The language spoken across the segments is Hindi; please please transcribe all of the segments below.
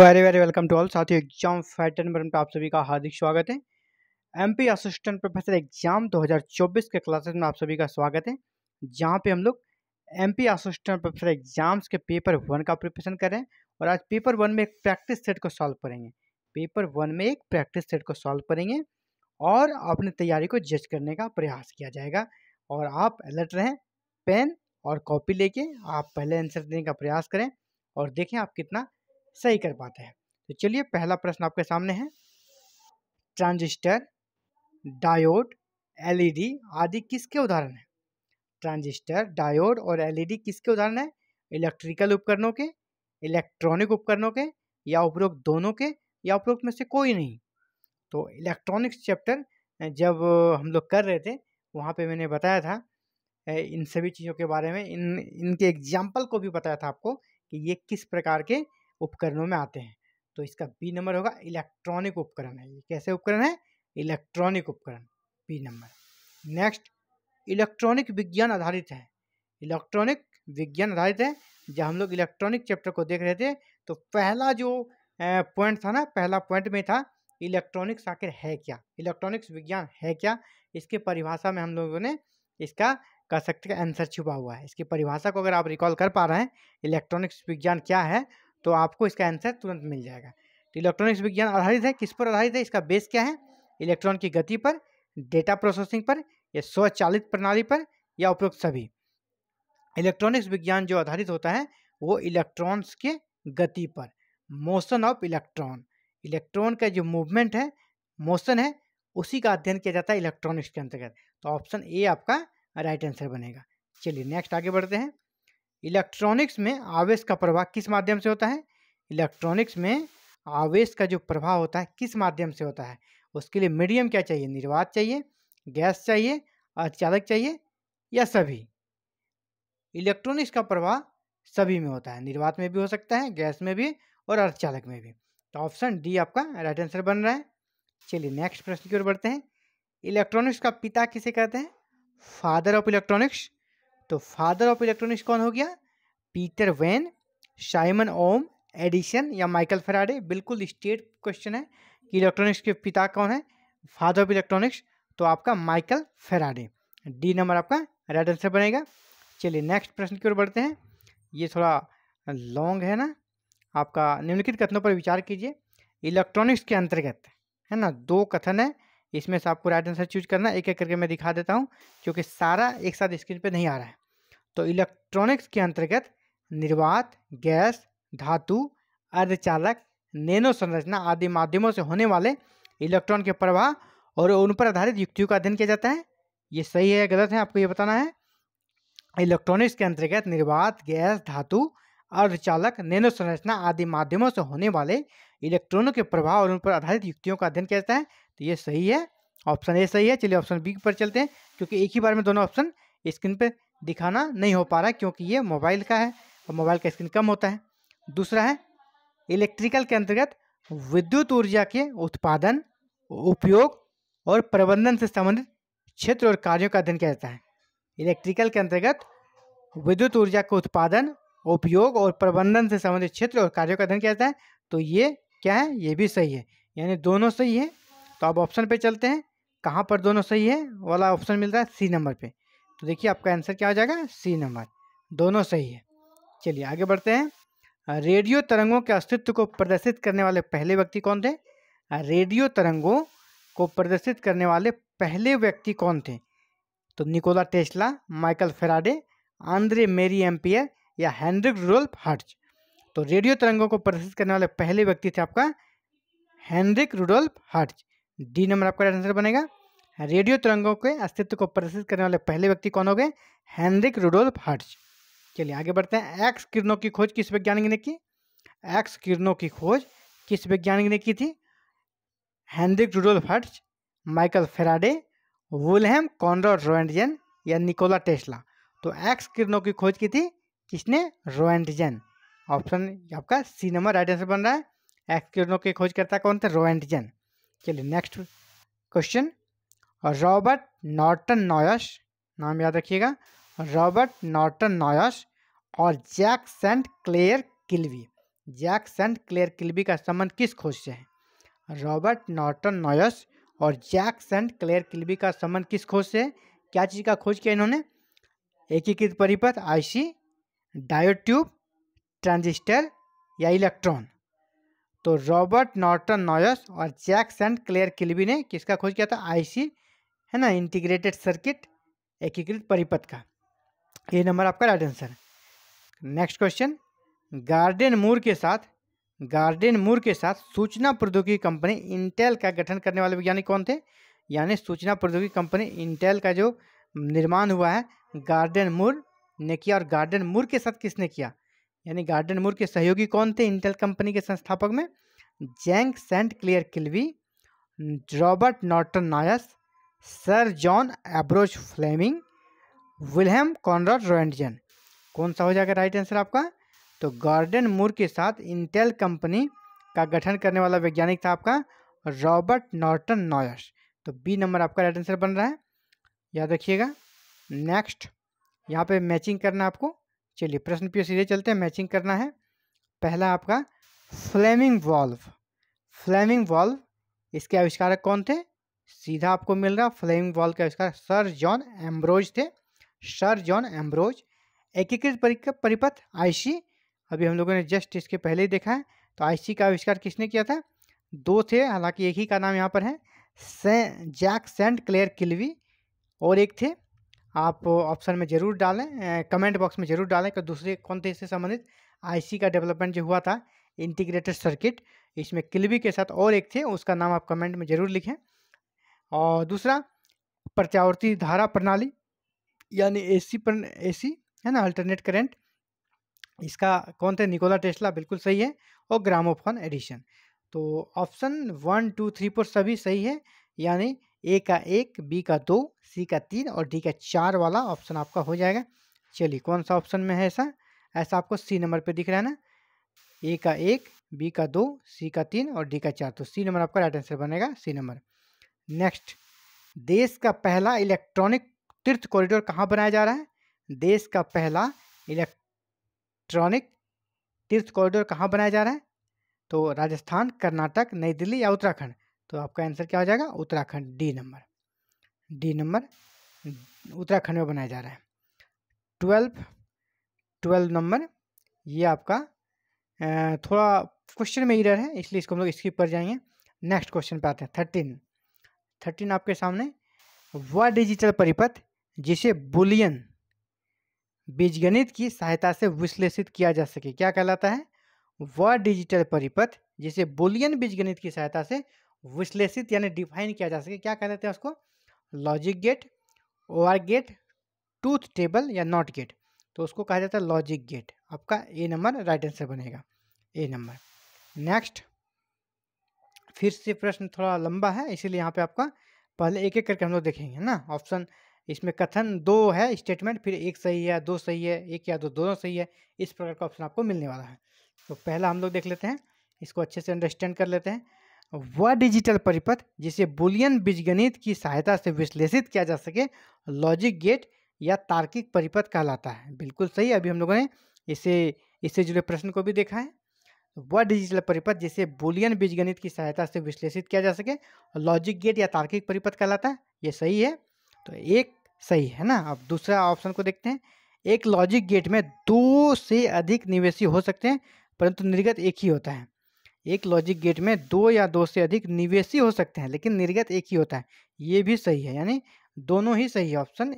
very very welcome to all साथियों एग्जाम फैटर्न नंबर आप सभी का हार्दिक स्वागत है एमपी असिस्टेंट प्रोफेसर एग्जाम 2024 के क्लासेस में आप सभी का स्वागत है जहां पे हम लोग एमपी असिस्टेंट प्रोफेसर एग्जाम्स के पेपर वन का प्रिपरेशन कर रहे हैं और आज पेपर वन में एक प्रैक्टिस सेट को सॉल्व करेंगे पेपर वन में एक प्रैक्टिस सेट को सॉल्व करेंगे और अपनी तैयारी को जज करने का प्रयास किया जाएगा और आप अलर्ट रहें पेन और कॉपी लेके आप पहले आंसर देने का प्रयास करें और देखें आप कितना सही कर पाते हैं तो चलिए पहला प्रश्न आपके सामने है ट्रांजिस्टर डायोड एलईडी आदि किसके उदाहरण हैं ट्रांजिस्टर डायोड और एलईडी किसके उदाहरण हैं इलेक्ट्रिकल उपकरणों के इलेक्ट्रॉनिक उपकरणों के या उपरोक्त दोनों के या उपरोक्त में से कोई नहीं तो इलेक्ट्रॉनिक्स चैप्टर जब हम लोग कर रहे थे वहाँ पे मैंने बताया था इन सभी चीज़ों के बारे में इन इनके एग्जाम्पल को भी बताया था आपको कि ये किस प्रकार के उपकरणों में आते हैं तो इसका बी नंबर होगा इलेक्ट्रॉनिक उपकरण है ये कैसे उपकरण है इलेक्ट्रॉनिक उपकरण बी नंबर नेक्स्ट इलेक्ट्रॉनिक विज्ञान आधारित है इलेक्ट्रॉनिक विज्ञान आधारित है जब हम लोग इलेक्ट्रॉनिक चैप्टर को देख रहे थे तो पहला जो पॉइंट था ना पहला पॉइंट में था इलेक्ट्रॉनिक्स आखिर है क्या इलेक्ट्रॉनिक्स विज्ञान है क्या इसके परिभाषा में हम लोगों ने इसका कह सकते हैं आंसर छुपा हुआ है इसकी परिभाषा को अगर आप रिकॉल कर पा रहे हैं इलेक्ट्रॉनिक्स विज्ञान क्या है तो आपको इसका आंसर तुरंत मिल जाएगा तो इलेक्ट्रॉनिक्स विज्ञान आधारित है किस पर आधारित है इसका बेस क्या है इलेक्ट्रॉन की गति पर डेटा प्रोसेसिंग पर या स्वचालित प्रणाली पर या उपयुक्त सभी इलेक्ट्रॉनिक्स विज्ञान जो आधारित होता है वो इलेक्ट्रॉन्स के गति पर मोशन ऑफ इलेक्ट्रॉन इलेक्ट्रॉन का जो मूवमेंट है मोशन है उसी का अध्ययन किया जाता है इलेक्ट्रॉनिक्स के अंतर्गत तो ऑप्शन ए आपका राइट आंसर बनेगा चलिए नेक्स्ट आगे बढ़ते हैं इलेक्ट्रॉनिक्स में आवेश का प्रभाव किस माध्यम से होता है इलेक्ट्रॉनिक्स में आवेश का जो प्रभाव होता है किस माध्यम से होता है उसके लिए मीडियम क्या चाहिए निर्वात चाहिए गैस चाहिए अचालक चाहिए या सभी इलेक्ट्रॉनिक्स का प्रभाव सभी में होता है निर्वात में भी हो सकता है गैस में भी और अर्थचालक में भी तो ऑप्शन डी आपका राइट आंसर बन रहा है चलिए नेक्स्ट प्रश्न की ओर बढ़ते हैं इलेक्ट्रॉनिक्स का पिता किसे कहते हैं फादर ऑफ इलेक्ट्रॉनिक्स तो फादर ऑफ इलेक्ट्रॉनिक्स कौन हो गया Peter Wayne Simon Ohm Edison या माइकल फेराडे बिल्कुल स्टेट क्वेश्चन है कि इलेक्ट्रॉनिक्स के पिता कौन है फादर ऑफ इलेक्ट्रॉनिक्स तो आपका माइकल फेराडे डी नंबर आपका राइट आंसर बनेगा चलिए नेक्स्ट प्रश्न की ओर बढ़ते हैं ये थोड़ा लॉन्ग है ना आपका निम्नलिखित कथनों पर विचार कीजिए इलेक्ट्रॉनिक्स के अंतर्गत है ना दो कथन है इसमें से आपको राइट आंसर चूज करना एक एक करके मैं दिखा देता हूँ क्योंकि सारा एक साथ स्क्रीन पे नहीं आ रहा है तो इलेक्ट्रॉनिक्स के अंतर्गत निर्वात गैस धातु अर्धचालक नैनो संरचना आदि माध्यमों से होने वाले इलेक्ट्रॉन के प्रवाह और उन पर आधारित युक्तियों का अध्ययन किया जाता है ये सही है गलत है आपको ये बताना है इलेक्ट्रॉनिक्स के अंतर्गत निर्वात गैस धातु अर्धचालक नैनो संरचना आदि माध्यमों से होने वाले इलेक्ट्रॉनों के प्रभाव और उन पर आधारित युक्तियों का अध्ययन किया जाता है तो ये सही है ऑप्शन ए सही है चलिए ऑप्शन बी पर चलते हैं क्योंकि एक ही बार में दोनों ऑप्शन स्क्रीन पर दिखाना नहीं हो पा रहा क्योंकि ये मोबाइल का है और मोबाइल का स्क्रीन कम होता है दूसरा है इलेक्ट्रिकल के अंतर्गत विद्युत ऊर्जा के उत्पादन उपयोग और प्रबंधन से संबंधित क्षेत्र और कार्यों का अध्ययन किया जाता है इलेक्ट्रिकल के अंतर्गत विद्युत ऊर्जा के उत्पादन उपयोग और प्रबंधन से संबंधित क्षेत्र और कार्यों का अध्ययन किया जाता है तो ये क्या है ये भी सही है यानी दोनों सही है तो अब ऑप्शन पे चलते हैं कहाँ पर दोनों सही है वाला ऑप्शन मिलता है सी नंबर पे तो देखिए आपका आंसर क्या हो जाएगा सी नंबर दोनों सही है चलिए आगे बढ़ते हैं रेडियो तरंगों के अस्तित्व को प्रदर्शित करने वाले पहले व्यक्ति कौन थे रेडियो तरंगों को प्रदर्शित करने वाले पहले व्यक्ति कौन थे तो Nikola Tesla Michael Faraday André Marie Ampère या हैंड्रिक रोल्फ हर्ज तो रेडियो तरंगों को प्रदर्शित करने वाले पहले व्यक्ति थे आपका Heinrich Rudolf Hertz D number आपका आंसर बनेगा रेडियो तरंगों के अस्तित्व को प्रदर्शित करने वाले पहले व्यक्ति कौन हो गए हैंनरिक रुडोल्फ हर्ट्ज चलिए आगे बढ़ते हैं एक्स किरणों की खोज किस वैज्ञानिक ने की एक्स किरणों की खोज किस वैज्ञानिक ने की थी Heinrich Rudolf Hertz Michael Faraday Wilhelm Conrad Roentgen या निकोला टेस्ला तो एक्स किरणों की खोज की थी किसने रोएंडजन ऑप्शन आपका सी नंबर राइट आंसर बन रहा है एक्स किरणों की खोज करता कौन थे रोएंडजन चलिए next question Robert Norton Noyce नाम याद रखिएगा रॉबर्ट नॉर्टन नॉयस और Jack Saint Clair Kilby Jack Saint Clair Kilby का संबंध किस खोज से है रॉबर्ट नॉर्टन नॉयस और जैक सेंट क्लेयर किल्वी का संबंध किस खोज से है क्या चीज़ का खोज किया इन्होंने एकीकृत परिपथ आईसी डायोट्यूब ट्रांजिस्टर या इलेक्ट्रॉन तो रॉबर्ट नॉर्टन नॉयस और जैक सेंट क्लेयर किल्वी ने किसका खोज किया था आईसी है ना इंटीग्रेटेड सर्किट एकीकृत परिपथ का ये नंबर आपका right answer next question Gordon Moore के साथ गार्डन मूर के साथ सूचना प्रौद्योगिकी कंपनी इंटेल का गठन करने वाले वैज्ञानिक कौन थे यानी सूचना प्रौद्योगिकी कंपनी इंटेल का जो निर्माण हुआ है गार्डन मूर ने किया और गार्डन मूर के साथ किसने किया यानी गार्डन मूर के सहयोगी कौन थे इंटेल कंपनी के संस्थापक में Jack Saint Clair Kilby Robert Norton Noyce sir John Ambrose Fleming Wilhelm Conrad Roentgen कौन सा हो जाएगा राइट आंसर आपका तो गार्डन मूर के साथ इंटेल कंपनी का गठन करने वाला वैज्ञानिक था आपका रॉबर्ट नॉर्टन नॉयर्स तो बी नंबर आपका राइट आंसर बन रहा है याद रखिएगा नेक्स्ट यहाँ पे मैचिंग करना आपको चलिए प्रश्न पे सीधे चलते हैं मैचिंग करना है पहला आपका फ्लेमिंग वॉल्व फ्लेमिंग वॉल्व इसके आविष्कारक कौन थे सीधा आपको मिल रहा फ्लेमिंग वॉल का इसका सर जॉन एम्ब्रोज थे सर जॉन एम्ब्रोज एकीकृत परिपथ आईसी अभी हम लोगों ने जस्ट इसके पहले ही देखा है तो आईसी का आविष्कार किसने किया था दो थे हालांकि एक ही का नाम यहाँ पर है से जैक सेंट क्लेयर किलवी और एक थे आप ऑप्शन में ज़रूर डालें कमेंट बॉक्स में ज़रूर डालें कि दूसरे कौन थे इससे संबंधित आई का डेवलपमेंट जो हुआ था इंटीग्रेटेड सर्किट इसमें किलवी के साथ और एक थे उसका नाम आप कमेंट में ज़रूर लिखें और दूसरा प्रत्यावर्ती धारा प्रणाली यानी एसी पर एसी है ना अल्टरनेट करंट इसका कौन थे निकोला टेस्ला बिल्कुल सही है और ग्रामोफोन एडिशन तो option one two three four सभी सही है यानी ए का एक बी का दो सी का तीन और डी का चार वाला ऑप्शन आपका हो जाएगा चलिए कौन सा ऑप्शन में है ऐसा ऐसा आपको सी नंबर पे दिख रहा है ना ए का एक बी का दो सी का तीन और डी का चार तो सी नंबर आपका राइट आंसर बनेगा सी नंबर नेक्स्ट देश का पहला इलेक्ट्रॉनिक तीर्थ कॉरिडोर कहाँ बनाया जा रहा है देश का पहला इलेक्ट्रॉनिक तीर्थ कॉरिडोर कहाँ बनाया जा रहा है तो राजस्थान कर्नाटक नई दिल्ली या उत्तराखंड तो आपका आंसर क्या हो जाएगा Uttarakhand D number D number Uttarakhand में बनाया जा रहा है ट्वेल्व ट्वेल्व नंबर ये आपका थोड़ा क्वेश्चन में इरर है इसलिए इसको हम लोग स्किप कर जाएंगे नेक्स्ट क्वेश्चन पे आते हैं थर्टीन थर्टीन आपके सामने वह डिजिटल परिपथ जिसे बुलियन बीजगणित की सहायता से विश्लेषित किया जा सके क्या कहलाता है वह डिजिटल परिपथ जिसे बुलियन बीजगणित की सहायता से विश्लेषित यानी डिफाइन किया जा सके क्या कहलाते हैं उसको लॉजिक गेट ओआर गेट टूथ टेबल या नॉट गेट तो उसको कहा जाता है लॉजिक गेट आपका ए नंबर राइट आंसर बनेगा ए नंबर नेक्स्ट फिर से प्रश्न थोड़ा लंबा है इसीलिए यहाँ पे आपका पहले एक एक करके हम लोग देखेंगे ना ऑप्शन इसमें कथन दो है स्टेटमेंट फिर एक सही है दो सही है एक या दो दोनों सही है इस प्रकार का ऑप्शन आपको मिलने वाला है तो पहला हम लोग देख लेते हैं इसको अच्छे से अंडरस्टैंड कर लेते हैं वह डिजिटल परिपथ जिसे बुलियन बीजगणित की सहायता से विश्लेषित किया जा सके लॉजिक गेट या तार्किक परिपथ कहलाता है बिल्कुल सही अभी हम लोगों ने इसे इससे जुड़े प्रश्न को भी देखा है वह डिजिटल परिपथ जिसे बुलियन बीजगणित की सहायता से विश्लेषित किया जा सके और लॉजिक गेट या तार्किक परिपथ कहलाता है ये सही है तो एक सही है ना अब दूसरा ऑप्शन को देखते हैं एक लॉजिक गेट में दो से अधिक निवेशी हो सकते हैं परंतु निर्गत एक ही होता है एक लॉजिक गेट में दो या दो से अधिक निवेशी हो सकते हैं लेकिन निर्गत एक ही होता है ये भी सही है यानी दोनों ही सही है ऑप्शन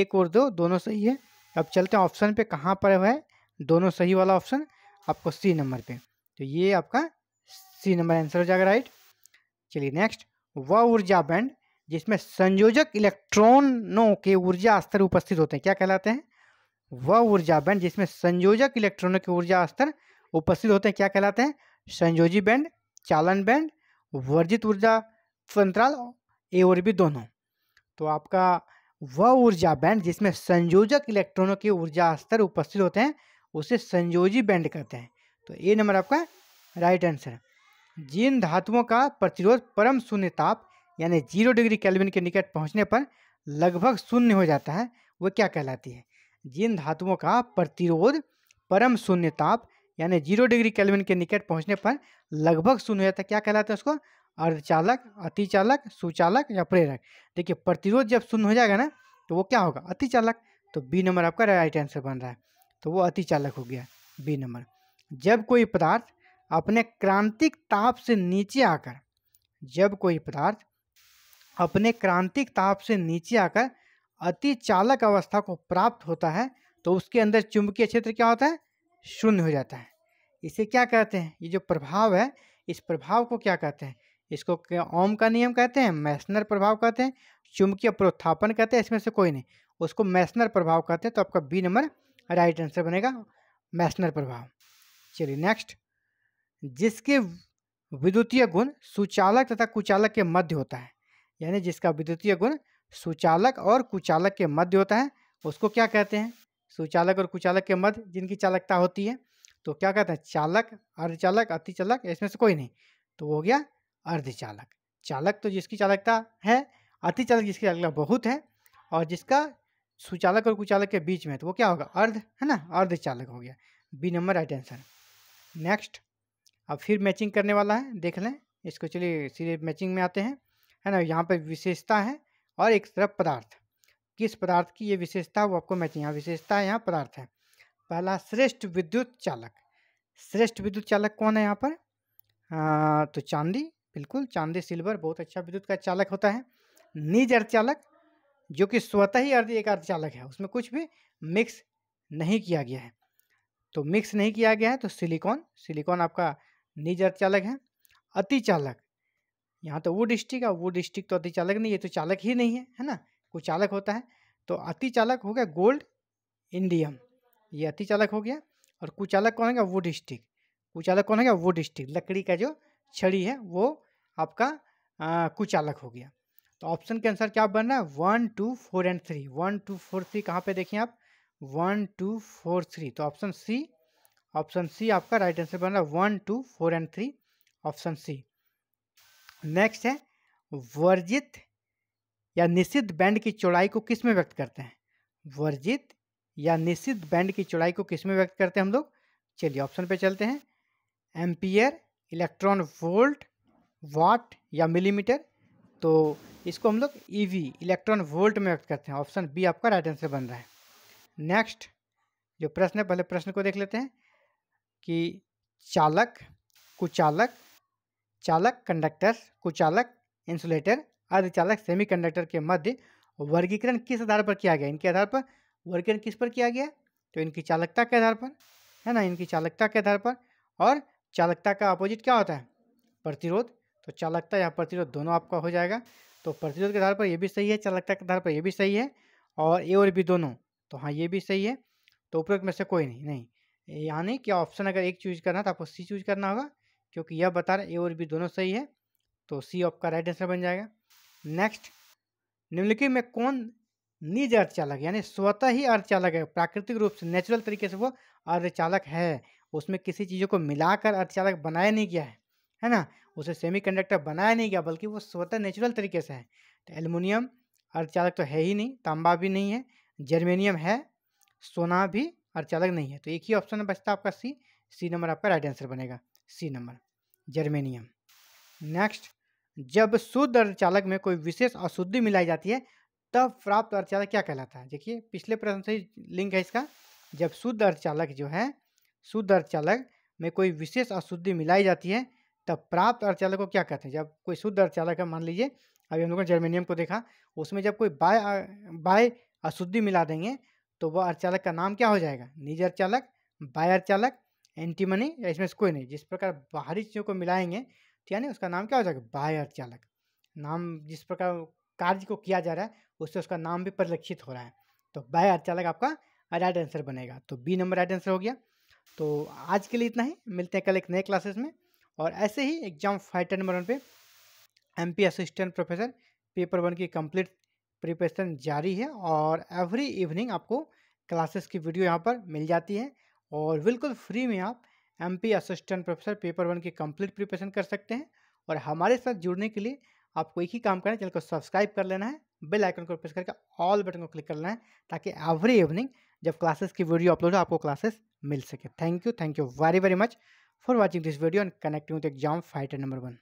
एक और दो दोनों सही है अब चलते हैं ऑप्शन पे कहाँ पर है दोनों सही वाला ऑप्शन आपको सी नंबर पे तो ये आपका सी नंबर आंसर हो जाएगा राइट चलिए नेक्स्ट व ऊर्जा बैंड जिसमें संयोजक इलेक्ट्रॉनों के ऊर्जा स्तर उपस्थित होते हैं क्या कहलाते हैं वह ऊर्जा बैंड जिसमें संयोजक इलेक्ट्रॉनों के ऊर्जा स्तर उपस्थित होते हैं क्या कहलाते हैं संयोजी बैंड चालन बैंड वर्जित ऊर्जा संतराल ए और भी दोनों तो आपका वह ऊर्जा बैंड जिसमें संयोजक इलेक्ट्रॉनों के ऊर्जा स्तर उपस्थित होते हैं उसे संयोजी बैंड कहते हैं तो ए नंबर आपका राइट आंसर है जिन धातुओं का प्रतिरोध परम शून्य ताप यानी जीरो डिग्री कैलविन के निकट पहुंचने पर लगभग शून्य हो जाता है वो क्या कहलाती है जिन धातुओं का प्रतिरोध परम शून्य ताप यानी जीरो डिग्री कैलविन के निकट पहुंचने पर लगभग शून्य हो जाता है क्या कहलाता है उसको अर्धचालक अतिचालक सुचालक या प्रेरक देखिए प्रतिरोध जब शून्य हो जाएगा ना तो वो क्या होगा अतिचालक तो बी नंबर आपका राइट आंसर बन रहा है तो वो अतिचालक हो गया बी नंबर जब कोई पदार्थ अपने क्रांतिक ताप से नीचे आकर जब कोई पदार्थ अपने क्रांतिक ताप से नीचे आकर अति चालक अवस्था को प्राप्त होता है तो उसके अंदर चुंबकीय क्षेत्र क्या होता है शून्य हो जाता है इसे क्या कहते हैं ये जो प्रभाव है इस प्रभाव को क्या कहते हैं इसको ओम का नियम कहते हैं मैसनर प्रभाव कहते हैं चुंबकीय प्रोत्थापन कहते हैं इसमें से कोई नहीं उसको मैसनर प्रभाव कहते हैं तो आपका बी नंबर राइट आंसर बनेगा मैसनर प्रभाव चलिए नेक्स्ट जिसके विद्युतीय गुण सुचालक तथा कुचालक के मध्य होता है यानी जिसका विद्युतीय गुण सुचालक और कुचालक के मध्य होता है उसको क्या कहते हैं सुचालक और कुचालक के मध्य जिनकी चालकता होती है तो क्या कहते हैं चालक अर्धचालक चालक इसमें से कोई नहीं तो हो गया अर्धचालक चालक तो जिसकी चालकता है अतिचालक जिसकी चालकता बहुत है और जिसका सुचालक और कुचालक के बीच में तो वो क्या होगा अर्ध है ना अर्धचालक हो गया B number right answer next अब फिर मैचिंग करने वाला है देख लें इसको चलिए सीधे मैचिंग में आते हैं है ना यहाँ पर विशेषता है और एक तरफ पदार्थ किस पदार्थ की ये विशेषता वो आपको मैचिंग यहाँ विशेषता है यहाँ पदार्थ है पहला श्रेष्ठ विद्युत चालक श्रेष्ठ विद्युत चालक कौन है यहाँ पर आ, तो चांदी बिल्कुल चांदी सिल्वर बहुत अच्छा विद्युत का चालक होता है निज अर्धचालक जो कि स्वतः ही अर्ध एक अर्धचालक है उसमें कुछ भी मिक्स नहीं किया गया है तो मिक्स नहीं किया गया है तो सिलिकॉन सिलिकॉन आपका निजर चालक है अति चालक यहाँ तो वो डिस्ट्रिक्ट और वो डिस्ट्रिक्ट तो अति चालक नहीं ये तो चालक ही नहीं है है ना कोई चालक होता है तो अति चालक हो गया गोल्ड इंडियम ये अति चालक हो गया और कुचालक कौन है वो डिस्ट्रिक्ट कुचालक कौन है वो डिस्ट्रिक्ट लकड़ी का जो छड़ी है वो आपका कुचालक हो गया तो ऑप्शन के आंसर क्या बन रहा है one two four and three one two four three कहाँ पे देखिए आप वन टू फोर थ्री तो ऑप्शन सी ऑप्शन सी आपका राइट आंसर बन रहा है one two four and three option C next है वर्जित या निश्चित बैंड की चौड़ाई को किस में व्यक्त करते हैं वर्जित या निश्चित बैंड की चौड़ाई को किस में व्यक्त करते हैं हम लोग चलिए ऑप्शन पे चलते हैं एम्पियर इलेक्ट्रॉन वोल्ट वाट या मिलीमीटर तो इसको हम लोग वी e इलेक्ट्रॉन वोल्ट में व्यक्त करते हैं ऑप्शन बी आपका राइट आंसर बन रहा है नेक्स्ट जो प्रश्न है पहले प्रश्न को देख लेते हैं कि चालक कुचालक चालक कंडक्टर कुचालक इंसुलेटर अर्धचालक सेमीकंडक्टर के मध्य वर्गीकरण किस आधार पर किया गया इनके आधार पर वर्गीकरण किस पर किया गया तो इनकी चालकता के आधार पर है ना इनकी चालकता के आधार पर और चालकता का अपोजिट क्या होता है प्रतिरोध तो चालकता या प्रतिरोध दोनों आपका हो जाएगा तो प्रतिरोध के आधार पर यह भी सही है चालकता के आधार पर यह भी सही है और ए और बी दोनों तो हाँ ये भी सही है तो उपयुक्त में से कोई नहीं नहीं यानी कि ऑप्शन अगर एक चूज करना तो आपको सी चूज करना होगा क्योंकि यह बता रहा है ए और बी दोनों सही है तो सी आपका राइट आंसर बन जाएगा नेक्स्ट निम्नलिखित में कौन निज अर्धचालक यानी स्वतः ही अर्धचालक है प्राकृतिक रूप से नेचुरल तरीके से वो अर्धचालक है उसमें किसी चीज़ों को मिलाकर अर्धचालक बनाया नहीं गया है है ना उसे सेमीकंडक्टर बनाया नहीं गया बल्कि वो स्वतः नेचुरल तरीके से है तो एलमिनियम अर्धचालक तो है ही नहीं तांबा भी नहीं है जर्मेनियम है सोना भी और चालक नहीं है तो एक ही ऑप्शन बचता आपका सी सी नंबर आपका राइट आंसर बनेगा सी नंबर जर्मेनियम नेक्स्ट जब शुद्ध अर्धचालक में कोई विशेष अशुद्धि मिलाई जाती है तब प्राप्त अर्धचालक क्या कहलाता है देखिए पिछले प्रश्न से लिंक है इसका जब शुद्ध अर्धचालक जो है शुद्ध अर्धचालक में कोई विशेष अशुद्धि मिलाई जाती है तब प्राप्त अर्धचालक को क्या कहते हैं जब कोई शुद्ध अर्धचालक है मान लीजिए अभी हम लोगों ने जर्मेनियम को देखा उसमें जब कोई बाय बाय अशुद्धि मिला देंगे तो वह अर्चालक का नाम क्या हो जाएगा निज अर्चालक बाय अर्चालक एंटीमनी या इसमें कोई नहीं जिस प्रकार बाहरी चीज़ों को मिलाएंगे तो यानी उसका नाम क्या हो जाएगा बाय अर्चालक नाम जिस प्रकार कार्य को किया जा रहा है उससे उसका नाम भी परिलक्षित हो रहा है तो बाय अर्चालक आपका राइट आंसर बनेगा तो बी नंबर राइट आंसर हो गया तो आज के लिए इतना ही मिलते हैं कल एक नए क्लासेस में और ऐसे ही एग्जाम फाइटर नंबर वन पे M assistant professor paper one की कंप्लीट प्रिपरेशन जारी है और एवरी इवनिंग आपको क्लासेस की वीडियो यहाँ पर मिल जाती है और बिल्कुल फ्री में आप M P assistant professor paper one की कंप्लीट प्रिपरेशन कर सकते हैं और हमारे साथ जुड़ने के लिए आपको एक ही काम करना है चैनल को सब्सक्राइब कर लेना है बेल आइकन को प्रेस करके ऑल बटन को क्लिक कर लेना है ताकि एवरी इवनिंग जब क्लासेस की वीडियो अपलोड हो आपको क्लासेस मिल सके thank you thank you very very much for watching this video and connecting with exam fighter number one